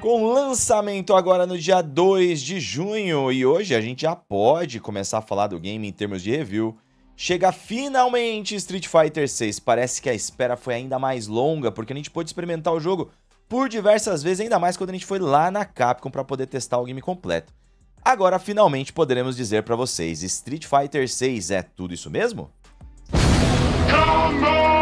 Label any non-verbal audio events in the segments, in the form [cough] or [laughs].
com lançamento agora no dia 2 de junho. E hoje a gente já pode começar a falar do game em termos de review. Chega finalmente Street Fighter 6. Parece que a espera foi ainda mais longa, porque a gente pôde experimentar o jogo por diversas vezes, ainda mais quando a gente foi lá na Capcom para poder testar o game completo. Agora finalmente poderemos dizer para vocês, Street Fighter 6 é tudo isso mesmo? Combo!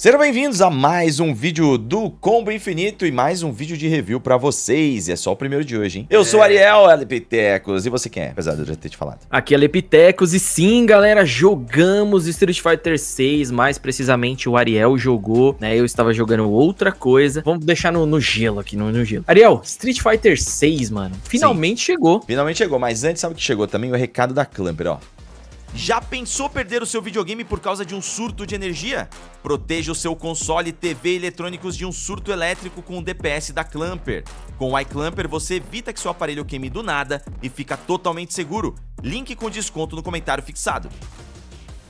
Sejam bem-vindos a mais um vídeo do Combo Infinito e mais um vídeo de review pra vocês. E é só o primeiro de hoje, hein? Eu sou é. Ariel Lepitecos. E você quem é? Apesar de eu já ter te falado. Aqui é Lepitecos. E sim, galera, jogamos Street Fighter 6. Mais precisamente, o Ariel jogou, né? Eu estava jogando outra coisa. Vamos deixar no, no gelo aqui, no, no, gelo. Ariel, Street Fighter 6, mano. Finalmente sim. chegou. Finalmente chegou. Mas antes, sabe o que chegou também? O recado da Clamper, ó. Já pensou perder o seu videogame por causa de um surto de energia? Proteja o seu console, TV e eletrônicos de um surto elétrico com o DPS da Clamper. Com o iClamper você evita que seu aparelho queime do nada e fica totalmente seguro. Link com desconto no comentário fixado.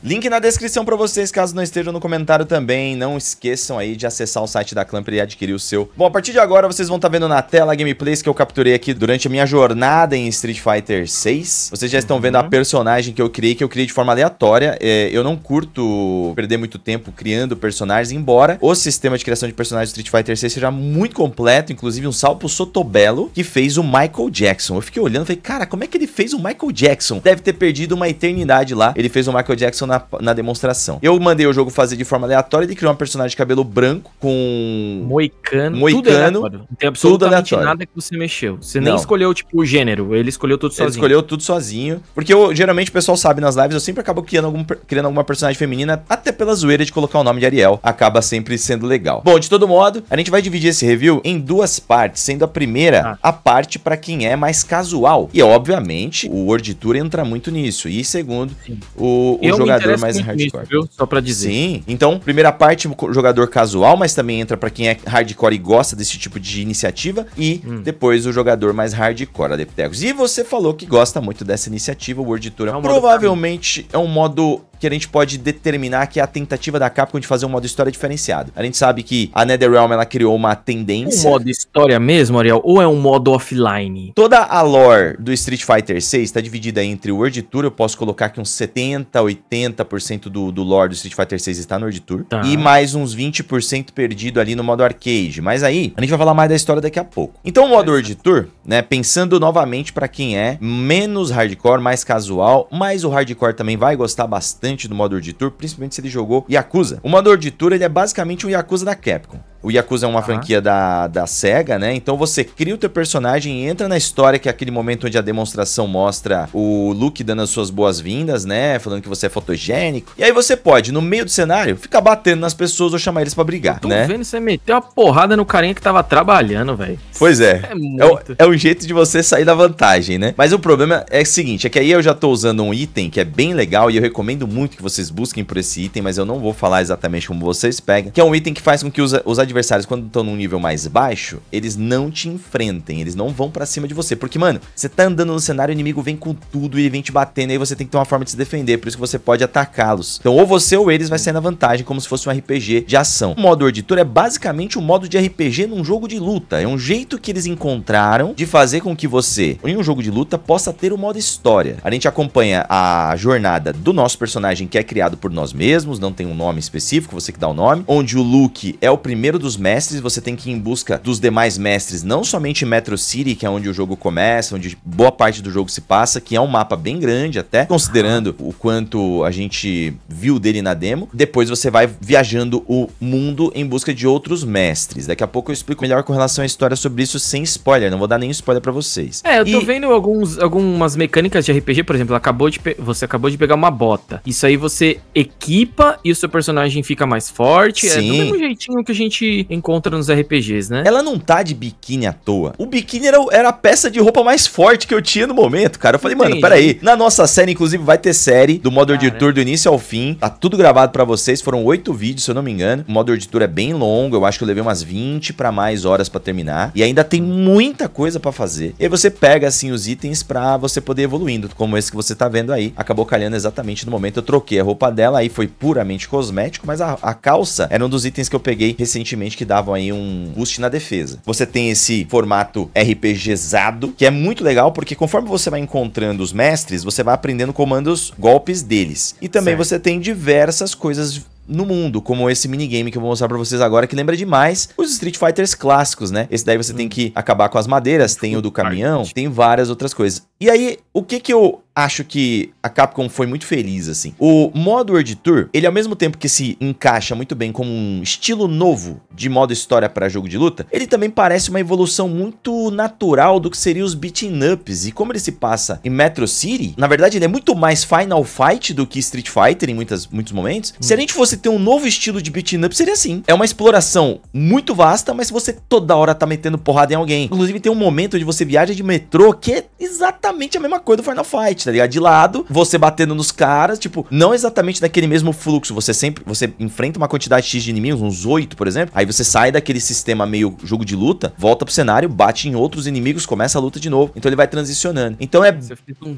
Link na descrição para vocês, caso não estejam no comentário também. Não esqueçam aí de acessar o site da Clamper e adquirir o seu. Bom, a partir de agora vocês vão estar tá vendo na tela gameplays que eu capturei aqui durante a minha jornada em Street Fighter 6. Vocês já estão uhum. vendo a uhum. personagem que eu criei, que eu criei de forma aleatória. É, eu não curto perder muito tempo criando personagens, embora o sistema de criação de personagens de Street Fighter 6 seja muito completo, inclusive um salto pro Sotobelo, que fez o Michael Jackson. Eu fiquei olhando e falei, cara, como é que ele fez o Michael Jackson? Deve ter perdido uma eternidade lá. Ele fez o Michael Jackson na, na demonstração. Eu mandei o jogo fazer de forma aleatória, ele criou uma personagem de cabelo branco com. Moicano. Moicano. Tudo aleatório. tem absolutamente nada que você mexeu. Você nem escolheu, tipo, o gênero. Ele escolheu tudo sozinho. Ele escolheu tudo sozinho. Porque eu, geralmente o pessoal sabe nas lives, eu sempre acabo criando, algum, criando alguma personagem feminina, até pela zoeira de colocar o nome de Ariel. Acaba sempre sendo legal. Bom, de todo modo, a gente vai dividir esse review em duas partes, sendo a primeira ah. a parte para quem é mais casual. E obviamente o Word Tour entra muito nisso. E segundo, Sim. o, o eu jogador jogador mais hardcore. Só pra dizer. Sim. Então, primeira parte, jogador casual, mas também entra para quem é hardcore e gosta desse tipo de iniciativa. E hum. depois o jogador mais hardcore, Adeptecos. E você falou que gosta muito dessa iniciativa, o World Tour. É, é um provavelmente é um modo que a gente pode determinar que é a tentativa da Capcom de fazer um modo história diferenciado. A gente sabe que a NetherRealm ela criou uma tendência. Um modo história mesmo, Ariel? Ou é um modo offline? Toda a lore do Street Fighter 6 está dividida entre o World Tour, eu posso colocar que uns 70, 80% do, do lore do Street Fighter 6 está no World Tour, tá. e mais uns 20% perdido ali no modo arcade. Mas aí, a gente vai falar mais da história daqui a pouco. Então, o modo World Tour, né? Pensando novamente para quem é menos hardcore, mais casual, mas o hardcore também vai gostar bastante do modo de tour, principalmente se ele jogou Yakuza. O modo de tour ele é basicamente um Yakuza da Capcom. O Yakuza é uma uhum. franquia da, da SEGA, né? Então você cria o teu personagem e entra na história, que é aquele momento onde a demonstração mostra o Luke dando as suas boas-vindas, né? Falando que você é fotogênico. E aí você pode, no meio do cenário, ficar batendo nas pessoas ou chamar eles para brigar, Eu Tô né? vendo você meteu uma porrada no carinha que tava trabalhando, velho. Pois é. É, é, muito. é, é jeito de você sair da vantagem, né? Mas o problema é o seguinte, é que aí eu já tô usando um item que é bem legal e eu recomendo muito que vocês busquem por esse item, mas eu não vou falar exatamente como vocês pegam, que é um item que faz com que os, os adversários, quando estão num nível mais baixo, eles não te enfrentem, eles não vão pra cima de você, porque, mano, você tá andando no cenário, o inimigo vem com tudo e ele vem te batendo, e aí você tem que ter uma forma de se defender, por isso que você pode atacá-los. Então, ou você ou eles vai sair na vantagem, como se fosse um RPG de ação. O modo editor é basicamente um modo de RPG num jogo de luta, é um jeito que eles encontraram de fazer com que você, em um jogo de luta, possa ter o um modo história. A gente acompanha a jornada do nosso personagem que é criado por nós mesmos, não tem um nome específico, você que dá o nome, onde o Luke é o primeiro dos mestres, você tem que ir em busca dos demais mestres, não somente Metro City, que é onde o jogo começa, onde boa parte do jogo se passa, que é um mapa bem grande até, considerando o quanto a gente viu dele na demo. Depois você vai viajando o mundo em busca de outros mestres. Daqui a pouco eu explico melhor com relação à história sobre isso sem spoiler, não vou dar nem nenhum spoiler para vocês. É, eu tô vendo alguns, algumas mecânicas de RPG, por exemplo, acabou de você acabou de pegar uma bota. Isso aí você equipa e o seu personagem fica mais forte. Sim. É do mesmo jeitinho que a gente encontra nos RPGs, né? Ela não tá de biquíni à toa. O biquíni era, era a peça de roupa mais forte que eu tinha no momento, cara. Eu falei, Entendi. mano, peraí. Na nossa série, inclusive, vai ter série do modo Caramba. editor do início ao fim. Tá tudo gravado para vocês. Foram oito vídeos, se eu não me engano. O modo editor é bem longo. Eu acho que eu levei umas 20 para mais horas para terminar. E ainda tem muita coisa para fazer. E aí você pega assim os itens para você poder evoluindo, como esse que você tá vendo aí. Acabou calhando exatamente no momento eu troquei a roupa dela, aí foi puramente cosmético, mas a, a calça era um dos itens que eu peguei recentemente que davam aí um boost na defesa. Você tem esse formato RPGzado, que é muito legal porque conforme você vai encontrando os mestres, você vai aprendendo comandos, golpes deles. E também certo. você tem diversas coisas no mundo, como esse minigame que eu vou mostrar para vocês agora, que lembra demais os Street Fighters clássicos, né? Esse daí você tem que acabar com as madeiras, tem o do caminhão, tem várias outras coisas. E aí, o que que eu acho que a Capcom foi muito feliz, assim. O modo World Tour, ele ao mesmo tempo que se encaixa muito bem como um estilo novo de modo história para jogo de luta, ele também parece uma evolução muito natural do que seriam os beating ups. E como ele se passa em Metro City, na verdade ele é muito mais Final Fight do que Street Fighter em muitas, muitos momentos. Se a gente fosse ter um novo estilo de beating up, seria assim. É uma exploração muito vasta, mas você toda hora tá metendo porrada em alguém. Inclusive tem um momento onde você viaja de metrô que é exatamente a mesma coisa do Final Fight frente, tá ligado? De lado, você batendo nos caras, tipo, não exatamente naquele mesmo fluxo. Você sempre, você enfrenta uma quantidade X de inimigos, uns 8, por exemplo. Aí você sai daquele sistema meio jogo de luta, volta pro cenário, bate em outros inimigos, começa a luta de novo. Então ele vai transicionando. Então é. Você fez um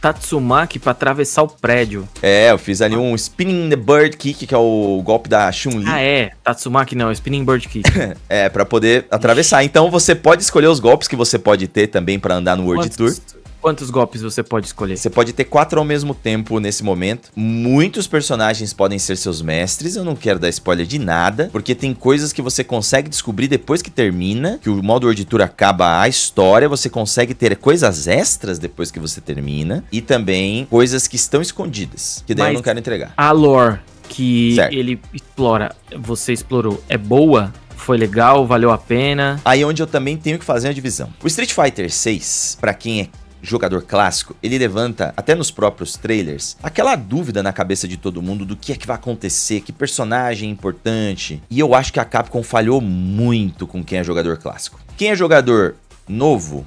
Tatsumaki pra atravessar o prédio. É, eu fiz ali um Spinning the Bird Kick, que é o golpe da Chun-Li. Ah, é. Tatsumaki não, Spinning Bird Kick. [laughs] é, pra poder atravessar. Então você pode escolher os golpes que você pode ter também para andar no World Tour. Quantos golpes você pode escolher? Você pode ter quatro ao mesmo tempo nesse momento. Muitos personagens podem ser seus mestres. Eu não quero dar spoiler de nada, porque tem coisas que você consegue descobrir depois que termina, que o modo World Tour acaba a história. Você consegue ter coisas extras depois que você termina. E também coisas que estão escondidas, que daí Mas eu não quero entregar. A lore que certo. ele explora, você explorou, é boa? foi legal, valeu a pena. Aí é onde eu também tenho que fazer a divisão. O Street Fighter 6, para quem é jogador clássico, ele levanta, até nos próprios trailers, aquela dúvida na cabeça de todo mundo do que é que vai acontecer, que personagem é importante. E eu acho que a Capcom falhou muito com quem é jogador clássico. Quem é jogador novo,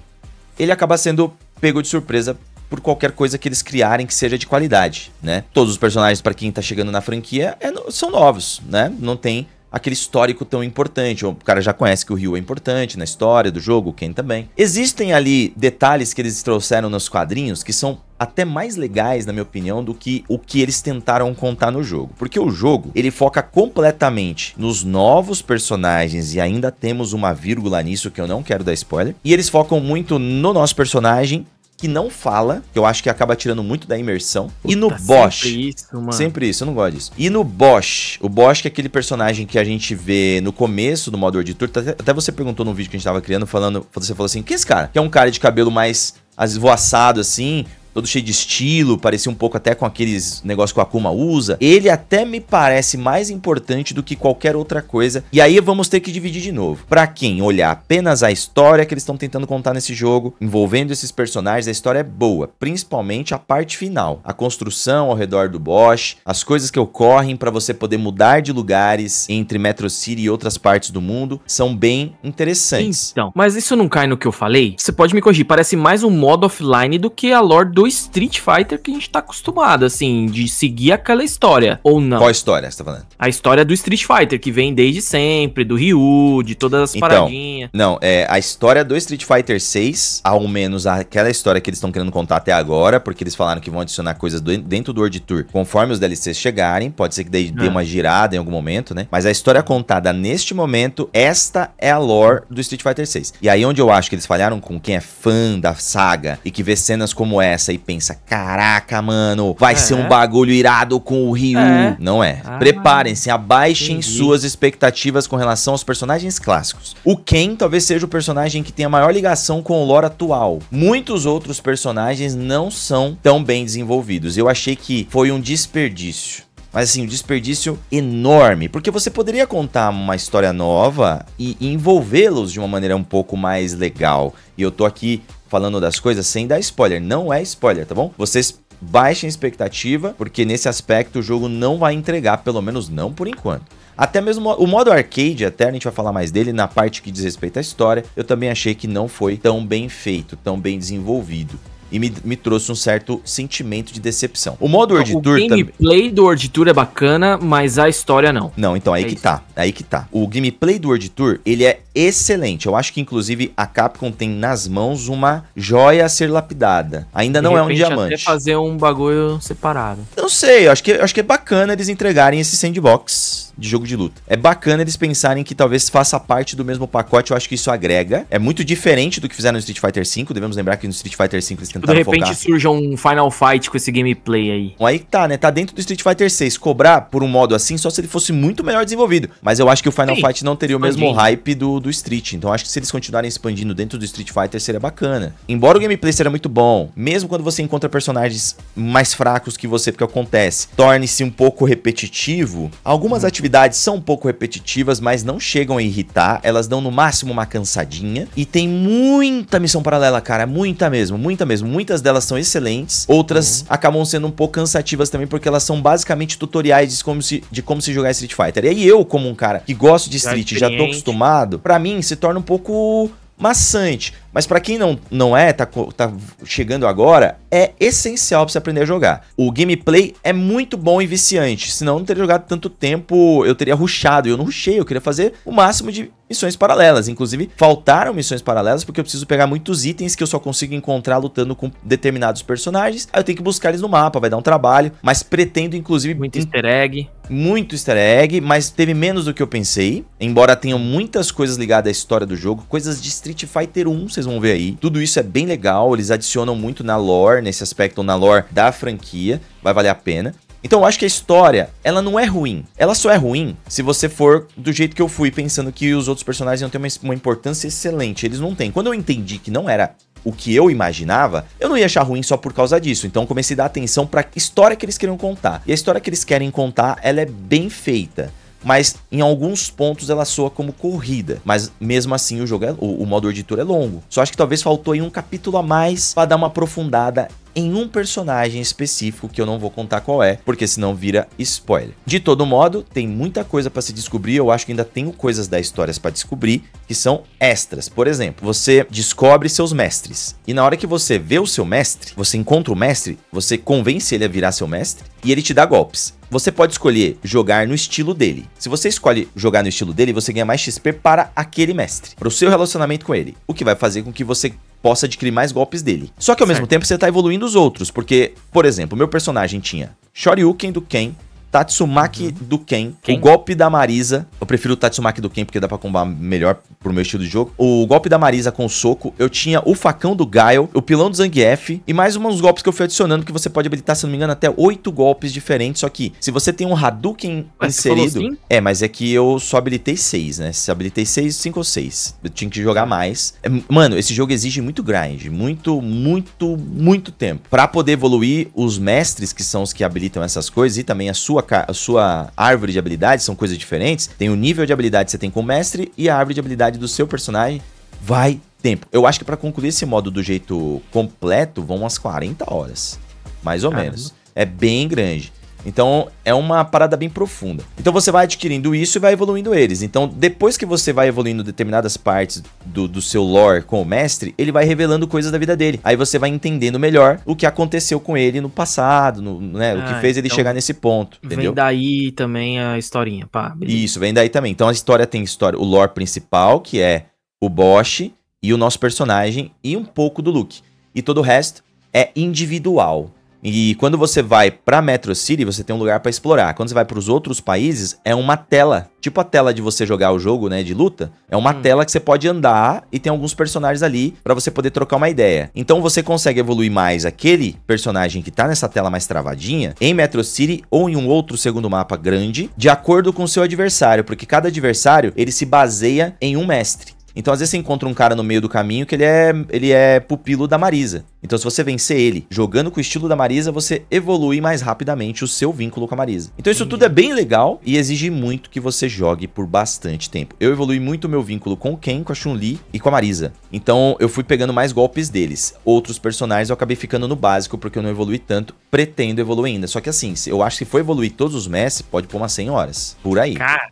ele acaba sendo pego de surpresa por qualquer coisa que eles criarem que seja de qualidade, né? Todos os personagens para quem tá chegando na franquia é são novos, né? Não tem aquele histórico tão importante. O cara já conhece que o Ryu é importante na história do jogo, o Ken também. Existem ali detalhes que eles trouxeram nos quadrinhos que são até mais legais, na minha opinião, do que o que eles tentaram contar no jogo. Porque o jogo, ele foca completamente nos novos personagens e ainda temos uma vírgula nisso que eu não quero dar spoiler. E eles focam muito no nosso personagem que não fala, que eu acho que acaba tirando muito da imersão. Puta, e no Bosch. Sempre isso, mano. Sempre isso, eu não gosto disso. E no Bosch. O Bosch que é aquele personagem que a gente vê no começo do modo editor. Tá até, você perguntou num vídeo que a gente tava criando, falando. Você falou assim: que é esse cara? Que é um cara de cabelo mais Esvoaçado assim, todo cheio de estilo, parecia um pouco até com aqueles negócios que o Akuma usa. Ele até me parece mais importante do que qualquer outra coisa. E aí vamos ter que dividir de novo. Para quem olhar apenas a história que eles estão tentando contar nesse jogo, envolvendo esses personagens, a história é boa, principalmente a parte final, a construção ao redor do Bosch, as coisas que ocorrem para você poder mudar de lugares entre Metro City e outras partes do mundo, são bem interessantes. Então, mas isso não cai no que eu falei? Você pode me corrigir, parece mais um modo offline do que a lore do do Street Fighter que a gente tá acostumado, assim, de seguir aquela história, ou não? Qual história você tá falando? A história do Street Fighter, que vem desde sempre, do Ryu, de todas as então, paradinhas. Não, é a história do Street Fighter 6, ao menos aquela história que eles estão querendo contar até agora, porque eles falaram que vão adicionar coisas do, dentro do World Tour conforme os DLCs chegarem. Pode ser que dê, dê é. uma girada em algum momento, né? Mas a história contada neste momento, esta é a lore do Street Fighter 6. E aí onde eu acho que eles falharam com quem é fã da saga e que vê cenas como essa e pensa: caraca, mano, vai é. ser um é. bagulho irado com o Ryu. É. Não é. Ah, Preparem-se, abaixem entendi. suas expectativas com relação aos personagens clássicos. O Ken talvez seja o personagem que tem a maior ligação com o lore atual. Muitos outros personagens não são tão bem desenvolvidos. Eu achei que foi um desperdício mas assim, um desperdício enorme, porque você poderia contar uma história nova e envolvê-los de uma maneira um pouco mais legal. E eu tô aqui falando das coisas sem dar spoiler. Não é spoiler, tá bom? Vocês baixem expectativa, porque nesse aspecto o jogo não vai entregar, pelo menos não por enquanto. Até mesmo o modo arcade, até a gente vai falar mais dele na parte que diz respeito à história, eu também achei que não foi tão bem feito, tão bem desenvolvido e me, me trouxe um certo sentimento de decepção. O modo então, World Tour também... O gameplay do World Tour é bacana, mas a história não. Não, então aí é que isso. tá. Aí que tá. O gameplay do World Tour, ele é excelente. Eu acho que, inclusive, a Capcom tem nas mãos uma joia a ser lapidada. Ainda não repente, é um diamante. Até fazer um bagulho separado. Não sei, eu acho que, eu acho que é bacana eles entregarem esse sandbox de jogo de luta. É bacana eles pensarem que talvez faça parte do mesmo pacote, eu acho que isso agrega. É muito diferente do que fizeram no Street Fighter V, devemos lembrar que no Street Fighter V eles tipo, de repente focar. um Final Fight com esse gameplay aí. Então, aí tá, né? Tá dentro do Street Fighter 6. Cobrar por um modo assim, só se ele fosse muito melhor desenvolvido. Mas eu acho que o Final Sim. Fight não teria o mesmo hype do, do Street. Então acho que se eles continuarem expandindo dentro do Street Fighter, seria bacana. Embora o gameplay seja muito bom, mesmo quando você encontra personagens mais fracos que você, porque acontece, torne-se um pouco repetitivo. Algumas hum. atividades são um pouco repetitivas, mas não chegam a irritar. Elas dão no máximo uma cansadinha. E tem muita missão paralela, cara. Muita mesmo, muita mesmo muitas delas são excelentes, outras uhum. acabam sendo um pouco cansativas também, porque elas são basicamente tutoriais de como se, de como se jogar Street Fighter. E aí eu, como um cara que gosto de Street já, já tô acostumado, para mim se torna um pouco maçante. Mas para quem não, não é, tá, tá chegando agora, é essencial para você aprender a jogar. O gameplay é muito bom e viciante, senão eu não teria jogado tanto tempo, eu teria ruxado. Eu não ruxei, eu queria fazer o máximo de missões paralelas. Inclusive, faltaram missões paralelas porque eu preciso pegar muitos itens que eu só consigo encontrar lutando com determinados personagens. Aí eu tenho que buscar eles no mapa, vai dar um trabalho, mas pretendo inclusive muito easter egg. Muito easter egg, mas teve menos do que eu pensei. Embora tenham muitas coisas ligadas à história do jogo, coisas de Street Fighter 1, vocês vão ver aí. Tudo isso é bem legal, eles adicionam muito na lore, nesse aspecto na lore da franquia, vai valer a pena. Então eu acho que a história, ela não é ruim. Ela só é ruim se você for do jeito que eu fui, pensando que os outros personagens iam ter uma, uma importância excelente. Eles não têm. Quando eu entendi que não era o que eu imaginava, eu não ia achar ruim só por causa disso. Então comecei a dar atenção para a história que eles queriam contar. E a história que eles querem contar, ela é bem feita mas em alguns pontos ela soa como corrida. Mas mesmo assim o jogo é, o, o modo editor é longo. Só acho que talvez faltou aí um capítulo a mais para dar uma aprofundada em um personagem específico que eu não vou contar qual é, porque senão vira spoiler. De todo modo, tem muita coisa para se descobrir, eu acho que ainda tenho coisas da história para descobrir que são extras. Por exemplo, você descobre seus mestres. E na hora que você vê o seu mestre, você encontra o mestre, você convence ele a virar seu mestre e ele te dá golpes. Você pode escolher jogar no estilo dele. Se você escolhe jogar no estilo dele, você ganha mais XP para aquele mestre, para o seu relacionamento com ele, o que vai fazer com que você possa adquirir mais golpes dele. Só que ao certo. mesmo tempo você está evoluindo os outros, porque, por exemplo, meu personagem tinha Shoryuken do Ken, Tatsumaki uhum. do Ken. Ken. O golpe da Marisa. Eu prefiro o Tatsumaki do Ken porque dá pra combar melhor pro meu estilo de jogo. O golpe da Marisa com o soco. Eu tinha o facão do Gaio, o pilão do Zangief e mais uns golpes que eu fui adicionando que você pode habilitar, se não me engano, até oito golpes diferentes. Só que se você tem um Hadouken mas inserido. Assim? É, mas é que eu só habilitei seis, né? Se habilitei seis, cinco ou seis. Eu tinha que jogar mais. É, mano, esse jogo exige muito grind. Muito, muito, muito tempo. Pra poder evoluir os mestres, que são os que habilitam essas coisas, e também a sua a sua árvore de habilidades, são coisas diferentes. Tem o nível de habilidade que você tem com o mestre e a árvore de habilidade do seu personagem vai tempo. Eu acho que para concluir esse modo do jeito completo vão umas 40 horas, mais ou Caramba. menos. É bem grande. Então é uma parada bem profunda. Então você vai adquirindo isso e vai evoluindo eles. Então depois que você vai evoluindo determinadas partes do, do seu lore com o mestre, ele vai revelando coisas da vida dele. Aí você vai entendendo melhor o que aconteceu com ele no passado, no, né? Ah, o que ah, fez então ele chegar nesse ponto. Entendeu? Vem daí também a historinha, pá. Beleza. Isso, vem daí também. Então a história tem história, o lore principal, que é o Bosch e o nosso personagem e um pouco do Luke. E todo o resto é individual. E quando você vai para Metro City, você tem um lugar para explorar. Quando você vai para os outros países, é uma tela, tipo a tela de você jogar o jogo, né, de luta. É uma hum. tela que você pode andar e tem alguns personagens ali para você poder trocar uma ideia. Então você consegue evoluir mais aquele personagem que tá nessa tela mais travadinha em Metro City ou em um outro segundo mapa grande, de acordo com o seu adversário, porque cada adversário ele se baseia em um mestre. Então, às vezes, você encontra um cara no meio do caminho que ele é, ele é pupilo da Marisa. Então, se você vencer ele jogando com o estilo da Marisa, você evolui mais rapidamente o seu vínculo com a Marisa. Então, isso tudo é bem legal e exige muito que você jogue por bastante tempo. Eu evolui muito o meu vínculo com o Ken, com a Chun-Li e com a Marisa. Então, eu fui pegando mais golpes deles. Outros personagens eu acabei ficando no básico porque eu não evolui tanto. Pretendo evoluir ainda. Só que assim, eu acho que se for evoluir todos os Messi, pode pôr umas 100 horas. Por aí. Cara.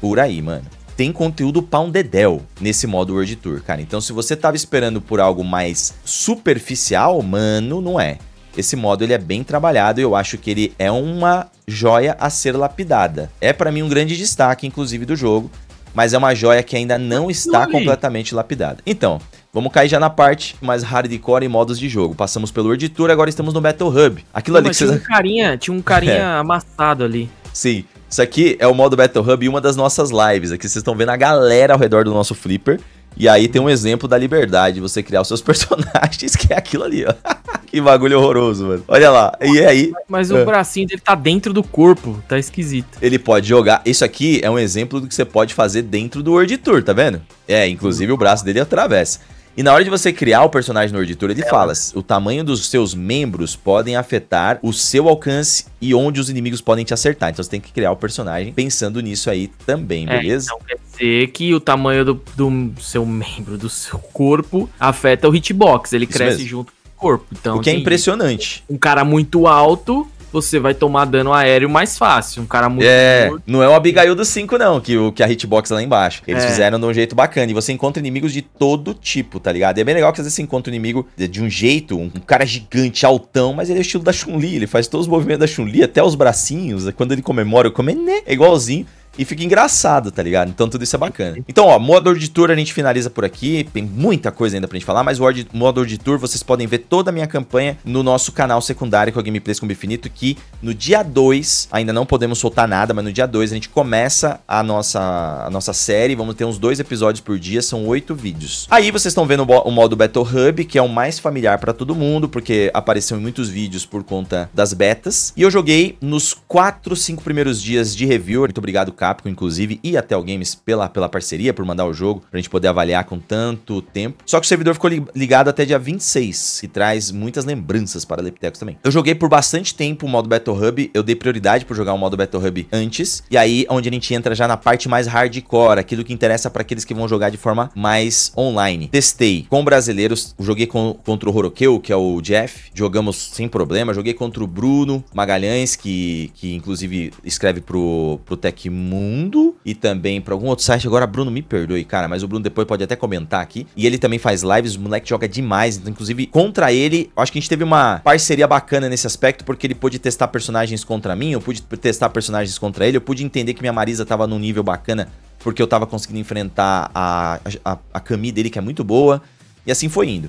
Por aí, mano tem conteúdo pão um dedéu nesse modo World Tour, cara. Então, se você tava esperando por algo mais superficial, mano, não é. Esse modo ele é bem trabalhado e eu acho que ele é uma joia a ser lapidada. É para mim um grande destaque, inclusive, do jogo, mas é uma joia que ainda não está não completamente lapidada. Então, Vamos cair já na parte mais hardcore e modos de jogo. Passamos pelo World Tour, agora estamos no Battle Hub. Aquilo Não, ali que tinha um carinha, tinha um carinha [laughs] é. amassado ali. Sim, isso aqui é o modo Battle Hub e uma das nossas lives. Aqui vocês estão vendo a galera ao redor do nosso Flipper. E aí tem um exemplo da liberdade, você criar os seus [laughs] personagens, que é aquilo ali, ó. [laughs] que bagulho horroroso, mano. Olha lá, e aí... Mas o ah. bracinho dele tá dentro do corpo, tá esquisito. Ele pode jogar... Isso aqui é um exemplo do que você pode fazer dentro do World Tour, tá vendo? É, inclusive o braço dele atravessa. E na hora de você criar o personagem no editor, ele é fala: o tamanho dos seus membros podem afetar o seu alcance e onde os inimigos podem te acertar. Então você tem que criar o personagem pensando nisso aí também, é, beleza? Então quer dizer que o tamanho do, do, seu membro, do seu corpo, afeta o hitbox. Ele Isso cresce mesmo. junto com o corpo. Então, o que é assim, é impressionante. Um cara muito alto você vai tomar dano aéreo mais fácil. Um cara muito. É, não é o Abigail do 5, não, que, o, que a hitbox lá embaixo. Eles é. fizeram de um jeito bacana. E você encontra inimigos de todo tipo, tá ligado? E é bem legal que às vezes você encontra um inimigo de, de um jeito, um, um, cara gigante, altão, mas ele é o estilo da Chun-Li. Ele faz todos os movimentos da Chun-Li, até os bracinhos. Quando ele comemora, eu come, né? É igualzinho e fica engraçado, tá ligado? Então tudo isso é bacana. Então, ó, modo de tour a gente finaliza por aqui. Tem muita coisa ainda pra gente falar, mas o modo de tour vocês podem ver toda a minha campanha no nosso canal secundário com é a Gameplays com Infinito, que no dia 2, ainda não podemos soltar nada, mas no dia 2 a gente começa a nossa, a nossa série. Vamos ter uns dois episódios por dia, são oito vídeos. Aí vocês estão vendo o modo Battle Hub, que é o mais familiar pra todo mundo, porque apareceu em muitos vídeos por conta das betas. E eu joguei nos quatro, cinco primeiros dias de review. Muito obrigado, Capcom, inclusive, e até o Games pela, pela parceria, por mandar o jogo, pra gente poder avaliar com tanto tempo. Só que o servidor ficou ligado até dia 26, e traz muitas lembranças para Leptecos também. Eu joguei por bastante tempo o modo Battle Hub, eu dei prioridade por jogar o modo Battle Hub antes, e aí onde a gente entra já na parte mais hardcore, aquilo que interessa para aqueles que vão jogar de forma mais online. Testei com brasileiros, joguei com, contra o Horokeu, que é o Jeff, jogamos sem problema, joguei contra o Bruno Magalhães, que, que inclusive escreve pro, pro Tecmo mundo e também para algum outro site. Agora, Bruno, me perdoe, cara, mas o Bruno depois pode até comentar aqui. E ele também faz lives, o moleque joga demais. Então, inclusive, contra ele, acho que a gente teve uma parceria bacana nesse aspecto, porque ele pôde testar personagens contra mim, eu pude testar personagens contra ele, eu pude entender que minha Marisa tava num nível bacana, porque eu tava conseguindo enfrentar a, a, a Cami dele, que é muito boa. E assim foi indo.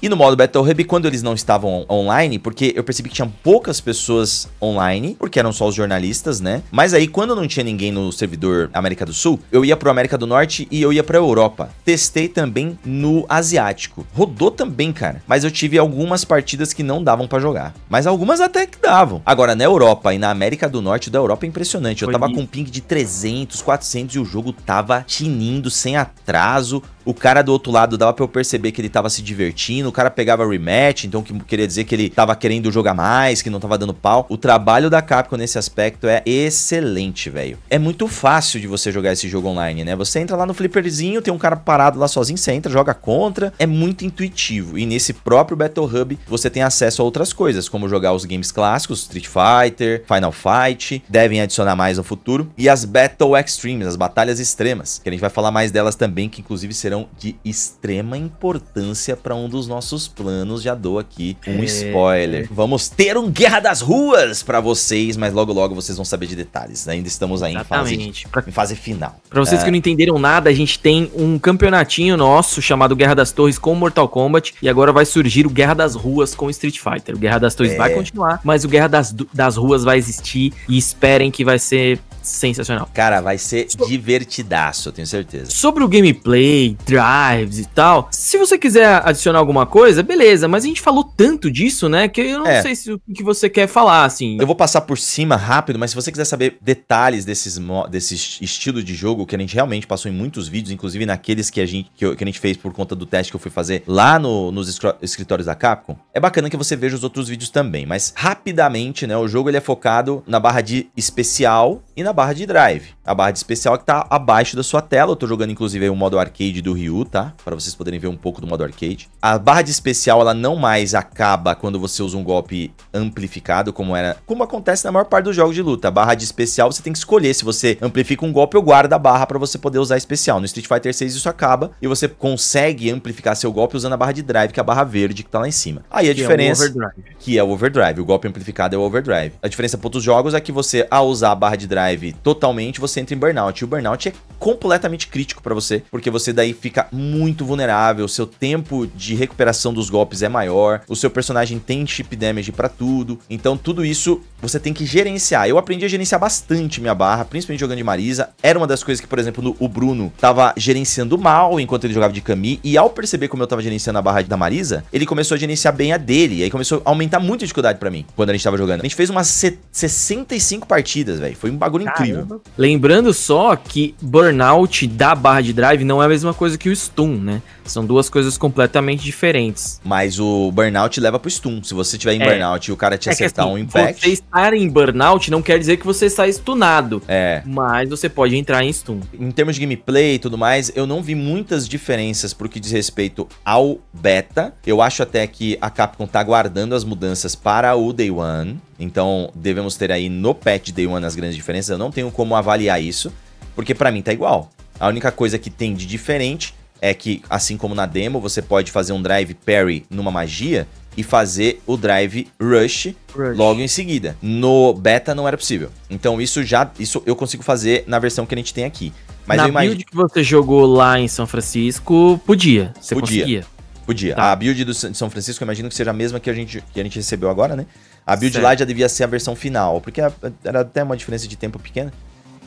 E no modo Battle Hub, quando eles não estavam online, porque eu percebi que tinha poucas pessoas online, porque eram só os jornalistas, né? Mas aí, quando não tinha ninguém no servidor América do Sul, eu ia pro América do Norte e eu ia pra Europa. Testei também no Asiático. Rodou também, cara. Mas eu tive algumas partidas que não davam para jogar. Mas algumas até que davam. Agora, na Europa e na América do Norte da Europa é impressionante. Eu Foi tava com um ping de 300, 400 e o jogo tava tinindo, sem atraso. O cara do outro lado dava pra eu perceber que ele tava se divertindo o cara pegava rematch, então que queria dizer que ele tava querendo jogar mais, que não tava dando pau. O trabalho da Capcom nesse aspecto é excelente, velho. É muito fácil de você jogar esse jogo online, né? Você entra lá no flipperzinho, tem um cara parado lá sozinho, você entra, joga contra, é muito intuitivo. E nesse próprio Battle Hub, você tem acesso a outras coisas, como jogar os games clássicos, Street Fighter, Final Fight, devem adicionar mais no futuro, e as Battle Extremes, as batalhas extremas, que a gente vai falar mais delas também, que inclusive serão de extrema importância para um dos nossos nossos planos, já dou aqui um é. spoiler. Vamos ter um Guerra das Ruas para vocês, mas logo logo vocês vão saber de detalhes. Né? Ainda estamos aí em fase, em fase, final. Para vocês é. que não entenderam nada, a gente tem um campeonatinho nosso chamado Guerra das Torres com Mortal Kombat e agora vai surgir o Guerra das Ruas com Street Fighter. O Guerra das Torres é. vai continuar, mas o Guerra das, das Ruas vai existir e esperem que vai ser sensacional. Cara, vai ser so... Tipo, divertidaço, tenho certeza. Sobre o gameplay, drives e tal, se você quiser adicionar alguma coisa, beleza, mas a gente falou tanto disso, né, que eu não é. sei se o que você quer falar, assim. Eu vou passar por cima rápido, mas se você quiser saber detalhes desses desse estilo de jogo que a gente realmente passou em muitos vídeos, inclusive naqueles que a gente, que, eu, que a gente fez por conta do teste que eu fui fazer lá no, nos escritórios da Capcom, é bacana que você veja os outros vídeos também, mas rapidamente, né, o jogo ele é focado na barra de especial, e na barra de drive. A barra de especial que tá abaixo da sua tela. Eu tô jogando inclusive aí o modo arcade do Ryu, tá? Para vocês poderem ver um pouco do modo arcade. A barra de especial ela não mais acaba quando você usa um golpe amplificado, como era, como acontece na maior parte dos jogos de luta. A barra de especial você tem que escolher se você amplifica um golpe ou guarda a barra para você poder usar especial. No Street Fighter 6 isso acaba e você consegue amplificar seu golpe usando a barra de drive, que é a barra verde que tá lá em cima. Aí a que diferença é o que é o overdrive, o golpe amplificado é o overdrive. A diferença para outros jogos é que você ao usar a barra de drive drive totalmente, você entra em burnout. E o burnout é completamente crítico para você, porque você daí fica muito vulnerável, seu tempo de recuperação dos golpes é maior, o seu personagem tem chip damage para tudo. Então tudo isso você tem que gerenciar. Eu aprendi a gerenciar bastante minha barra, principalmente jogando de Marisa. Era uma das coisas que, por exemplo, no, o Bruno tava gerenciando mal enquanto ele jogava de Cami e ao perceber como eu tava gerenciando a barra da Marisa, ele começou a gerenciar bem a dele, e aí começou a aumentar muito a dificuldade para mim quando a gente tava jogando. A gente fez umas 65 partidas, velho. Foi um bagulho bagulho Caramba. incrível. Lembrando só que burnout da barra de drive não é a mesma coisa que o stun, né? São duas coisas completamente diferentes. Mas o burnout leva pro stun. Se você tiver em é. burnout e o cara te é acertar assim, um impact. Você estar em burnout não quer dizer que você está stunado. É. Mas você pode entrar em stun. Em termos de gameplay e tudo mais, eu não vi muitas diferenças pro que diz respeito ao beta. Eu acho até que a Capcom tá guardando as mudanças para o Day One. Então, devemos ter aí no patch Day One as grandes diferenças. Eu não tenho como avaliar isso, porque para mim tá igual. A única coisa que tem de diferente é que, assim como na demo, você pode fazer um drive parry numa magia e fazer o drive rush, rush, logo em seguida. No beta não era possível. Então isso já isso eu consigo fazer na versão que a gente tem aqui. Mas na eu imagino... build que você jogou lá em São Francisco, podia, você podia. conseguia. Podia. Tá. A build do de São Francisco, eu imagino que seja a mesma que a gente, que a gente recebeu agora, né? A build certo. lá já devia ser a versão final, porque era até uma diferença de tempo pequena.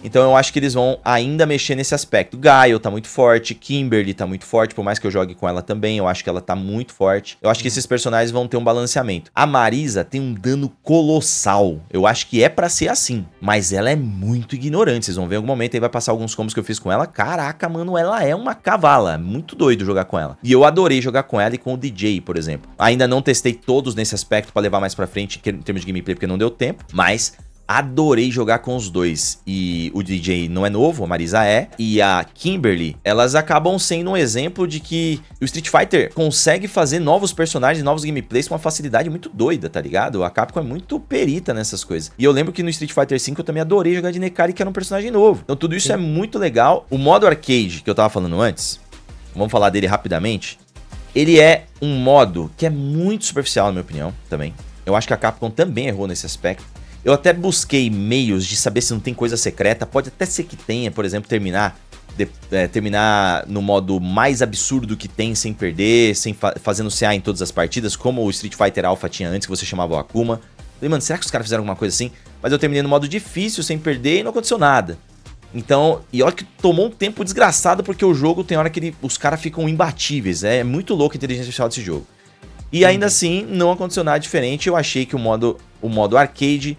Então eu acho que eles vão ainda mexer nesse aspecto. Gaio tá muito forte, Kimberly tá muito forte, por mais que eu jogue com ela também, eu acho que ela tá muito forte. Eu acho que uhum. esses personagens vão ter um balanceamento. A Marisa tem um dano colossal. Eu acho que é para ser assim, mas ela é muito ignorante. Vocês vão ver em algum momento aí vai passar alguns combos que eu fiz com ela. Caraca, mano, ela é uma cavala. Muito doido jogar com ela. E eu adorei jogar com ela e com o DJ, por exemplo. Ainda não testei todos nesse aspecto para levar mais para frente em termos de gameplay, porque não deu tempo, mas adorei jogar com os dois. E o DJ não é novo, a Marisa é, e a Kimberly, elas acabam sendo um exemplo de que o Street Fighter consegue fazer novos personagens, novos gameplays com uma facilidade muito doida, tá ligado? A Capcom é muito perita nessas coisas. E eu lembro que no Street Fighter V eu também adorei jogar de Nekari, que era um personagem novo. Então tudo isso Sim. é muito legal. O modo arcade que eu tava falando antes, vamos falar dele rapidamente. Ele é um modo que é muito superficial, na minha opinião, também. Eu acho que a Capcom também errou nesse aspecto eu até busquei meios de saber se não tem coisa secreta. Pode até ser que tenha, por exemplo, terminar de, é, terminar no modo mais absurdo que tem, sem perder, sem fa fazendo CA em todas as partidas, como o Street Fighter Alpha tinha antes, que você chamava o Akuma. Falei, mano, será que os caras fizeram alguma coisa assim? Mas eu terminei no modo difícil, sem perder, e não aconteceu nada. Então, e olha que tomou um tempo desgraçado, porque o jogo tem hora que ele, os caras ficam imbatíveis. É, é, muito louco a inteligência artificial desse jogo. E ainda assim, não aconteceu nada diferente. Eu achei que o modo, o modo arcade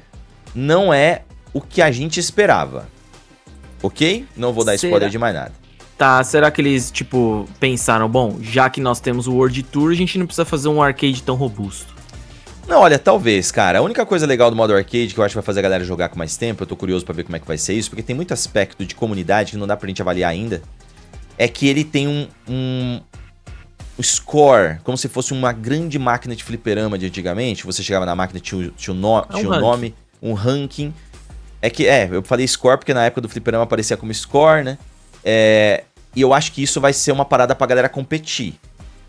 não é o que a gente esperava. Ok? Não vou dar será? spoiler de mais nada. Tá, será que eles, tipo, pensaram, bom, já que nós temos o World Tour, a gente não precisa fazer um arcade tão robusto? Não, olha, talvez, cara. A única coisa legal do modo arcade que eu acho que vai fazer a galera jogar com mais tempo, eu tô curioso para ver como é que vai ser isso, porque tem muito aspecto de comunidade que não dá pra gente avaliar ainda. É que ele tem um, um score, como se fosse uma grande máquina de fliperama de antigamente. Você chegava na máquina, tinha, tinha, o, no, é um tinha o nome, um ranking. É que, é, eu falei score porque na época do fliperama aparecia como score, né? É, e eu acho que isso vai ser uma parada pra galera competir.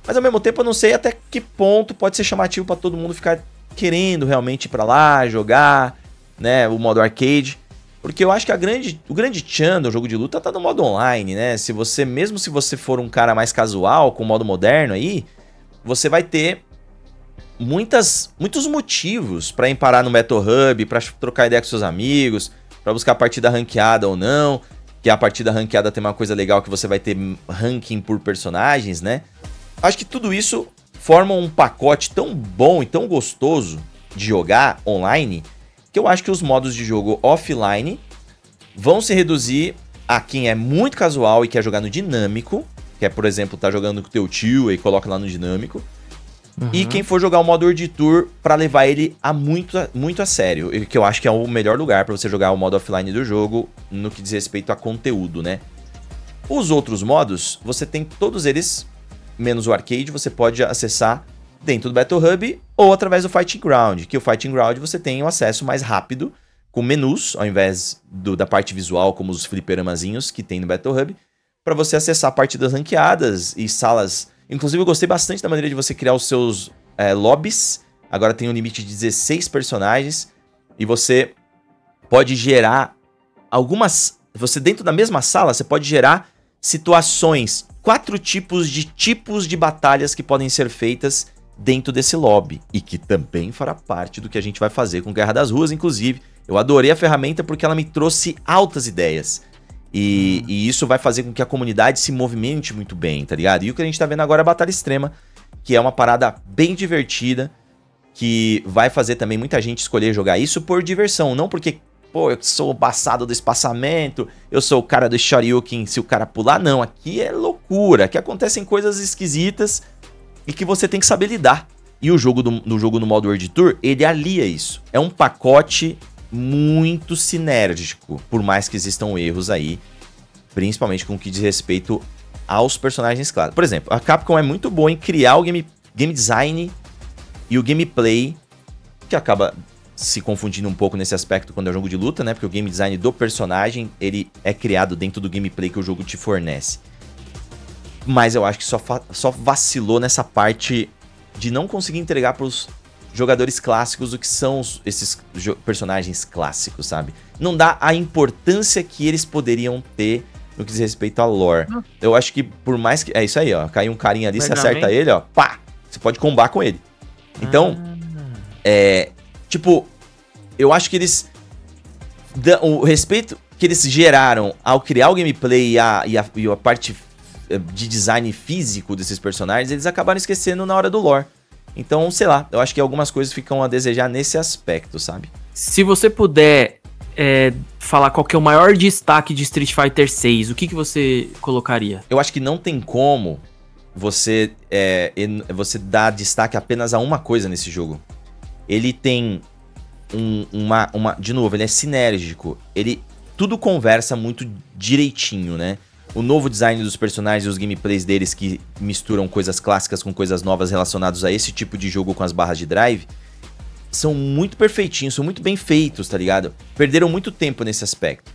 Mas ao mesmo tempo eu não sei até que ponto pode ser chamativo para todo mundo ficar querendo realmente ir pra lá, jogar, né, o modo arcade. Porque eu acho que grande, o grande chan do jogo de luta tá no modo online, né? Se você, mesmo se você for um cara mais casual, com modo moderno aí, você vai ter muitas, muitos motivos para ir parar no Metal Hub, para trocar ideia com seus amigos, para buscar a partida ranqueada ou não. Que a partida ranqueada tem uma coisa legal que você vai ter ranking por personagens, né? Acho que tudo isso forma um pacote tão bom e tão gostoso de jogar online que eu acho que os modos de jogo offline vão se reduzir a quem é muito casual e quer jogar no dinâmico, que é, por exemplo, tá jogando com teu tio e coloca lá no dinâmico, Uhum. E quem for jogar o modo World Tour para levar ele a muito, muito a sério, que eu acho que é o melhor lugar para você jogar o modo offline do jogo no que diz respeito a conteúdo, né? Os outros modos, você tem todos eles, menos o arcade, você pode acessar dentro do Battle Hub ou através do Fighting Ground, que o Fighting Ground você tem o um acesso mais rápido com menus, ao invés do, da parte visual, como os fliperamazinhos que tem no Battle Hub, para você acessar partidas ranqueadas e salas Inclusive, eu gostei bastante da maneira de você criar os seus é, lobbies. Agora tem um limite de 16 personagens. E você pode gerar algumas. Você, dentro da mesma sala, você pode gerar situações. Quatro tipos de tipos de batalhas que podem ser feitas dentro desse lobby. E que também fará parte do que a gente vai fazer com Guerra das Ruas, inclusive. Eu adorei a ferramenta porque ela me trouxe altas ideias. E, hum. e, isso vai fazer com que a comunidade se movimente muito bem, tá ligado? E o que a gente tá vendo agora é a Batalha Extrema, que é uma parada bem divertida, que vai fazer também muita gente escolher jogar isso por diversão, não porque, pô, eu sou o passado do espaçamento, eu sou o cara do Shoryuken se o cara pular, não. Aqui é loucura, que acontecem coisas esquisitas e que você tem que saber lidar. E o jogo do, do jogo no modo World Tour, ele alia isso. É um pacote muito sinérgico, por mais que existam erros aí, principalmente com o que diz respeito aos personagens claros. Por exemplo, a Capcom é muito boa em criar o game, game design e o gameplay, que acaba se confundindo um pouco nesse aspecto quando é um jogo de luta, né? Porque o game design do personagem, ele é criado dentro do gameplay que o jogo te fornece. Mas eu acho que só, só vacilou nessa parte de não conseguir entregar para os jogadores clássicos do que são esses personagens clássicos, sabe? Não dá a importância que eles poderiam ter no que diz respeito à lore. Eu acho que por mais que. É isso aí, ó. Caiu um carinha ali, você acerta ele, ó. Pá! Você pode combar com ele. Então, ah. é. Tipo, eu acho que eles. O respeito que eles geraram ao criar o gameplay e a, e a, e a parte eh, de design físico desses personagens, eles acabaram esquecendo na hora do lore. Então, sei lá, eu acho que algumas coisas ficam a desejar nesse aspecto, sabe? Se você puder é, falar qual é o maior destaque de Street Fighter 6, o que, que você colocaria? Eu acho que não tem como você, é, você dar destaque apenas a uma coisa nesse jogo. Ele tem um, uma, uma. De novo, ele é sinérgico. Ele. Tudo conversa muito direitinho, né? o novo design dos personagens e os gameplays deles que misturam coisas clássicas com coisas novas relacionadas a esse tipo de jogo com as barras de drive, são muito perfeitinhos, são muito bem feitos, tá ligado? Perderam muito tempo nesse aspecto.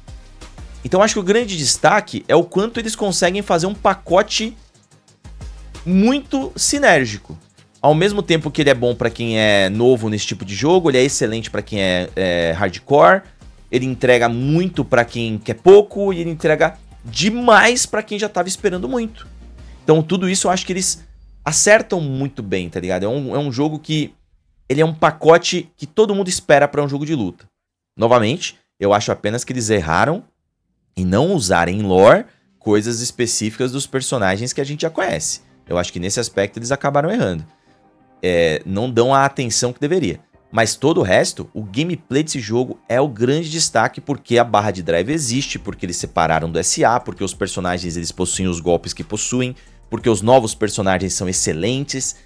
Então acho que o grande destaque é o quanto eles conseguem fazer um pacote muito sinérgico. Ao mesmo tempo que ele é bom para quem é novo nesse tipo de jogo, ele é excelente para quem é, é hardcore, ele entrega muito para quem quer pouco e ele entrega demais para quem já estava esperando muito. Então, tudo isso eu acho que eles acertam muito bem, tá ligado? É um, é um jogo que. Ele é um pacote que todo mundo espera para um jogo de luta. Novamente, eu acho apenas que eles erraram e não usarem lore coisas específicas dos personagens que a gente já conhece. Eu acho que nesse aspecto eles acabaram errando. É, não dão a atenção que deveria. Mas todo o resto, o gameplay desse jogo é o grande destaque porque a barra de drive existe, porque eles separaram do SA, porque os personagens eles possuem os golpes que possuem, porque os novos personagens são excelentes.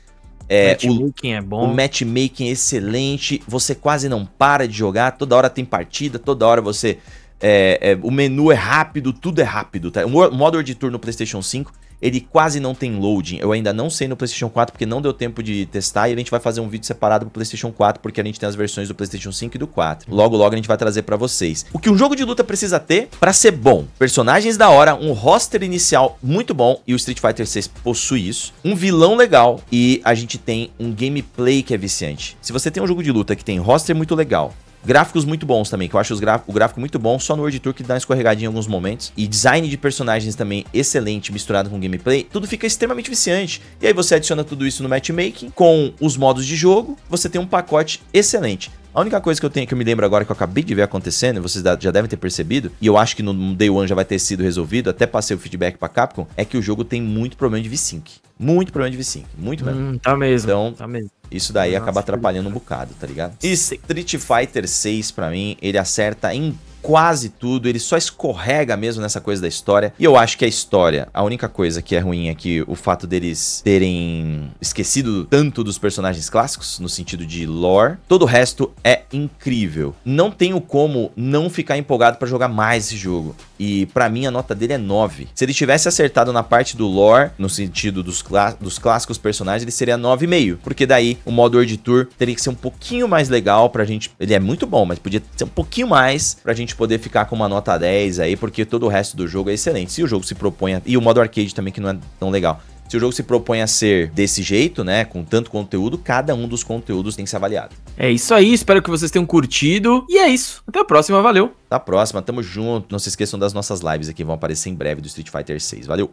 É, matchmaking o, é bom. O matchmaking é excelente, você quase não para de jogar, toda hora tem partida, toda hora você. É, é, o menu é rápido, tudo é rápido. Tá? O modo de turno no PlayStation 5 ele quase não tem loading. Eu ainda não sei no PlayStation 4 porque não deu tempo de testar e a gente vai fazer um vídeo separado pro PlayStation 4 porque a gente tem as versões do PlayStation 5 e do 4. Logo logo a gente vai trazer para vocês. O que um jogo de luta precisa ter para ser bom? Personagens da hora, um roster inicial muito bom e o Street Fighter 6 possui isso. Um vilão legal e a gente tem um gameplay que é viciante. Se você tem um jogo de luta que tem roster muito legal, Gráficos muito bons também, que eu acho o gráfico muito bom, só no World Tour que dá uma escorregadinha em alguns momentos. E design de personagens também excelente, misturado com gameplay. Tudo fica extremamente viciante. E aí você adiciona tudo isso no matchmaking, com os modos de jogo, você tem um pacote excelente. A única coisa que eu tenho que eu me lembro agora que eu acabei de ver acontecendo, e vocês já devem ter percebido, e eu acho que no Day One já vai ter sido resolvido, até passei o feedback pra Capcom, é que o jogo tem muito problema de V-Sync. Muito problema de V-Sync, muito mesmo. Hum, tá mesmo. Então, tá mesmo. Isso daí Nossa, acaba atrapalhando um bocado, tá ligado? E Street Fighter 6 para mim, ele acerta em quase tudo, ele só escorrega mesmo nessa coisa da história. E eu acho que a história, a única coisa que é ruim é que o fato deles terem esquecido tanto dos personagens clássicos, no sentido de lore. Todo o resto é incrível. Não tenho como não ficar empolgado para jogar mais esse jogo. E para mim a nota dele é 9. Se ele tivesse acertado na parte do lore, no sentido dos, dos clássicos personagens, ele seria 9,5. Porque daí o modo World Tour teria que ser um pouquinho mais legal pra gente. Ele é muito bom, mas podia ser um pouquinho mais pra gente gente poder ficar com uma nota 10 aí, porque todo o resto do jogo é excelente. Se o jogo se propõe. A... E o modo arcade também, que não é tão legal. Se o jogo se propõe a ser desse jeito, né, com tanto conteúdo, cada um dos conteúdos tem que ser avaliado. É isso aí, espero que vocês tenham curtido. E é isso. Até a próxima, valeu. Até a próxima, tamo junto. Não se esqueçam das nossas lives aqui, vão aparecer em breve do Street Fighter 6. Valeu.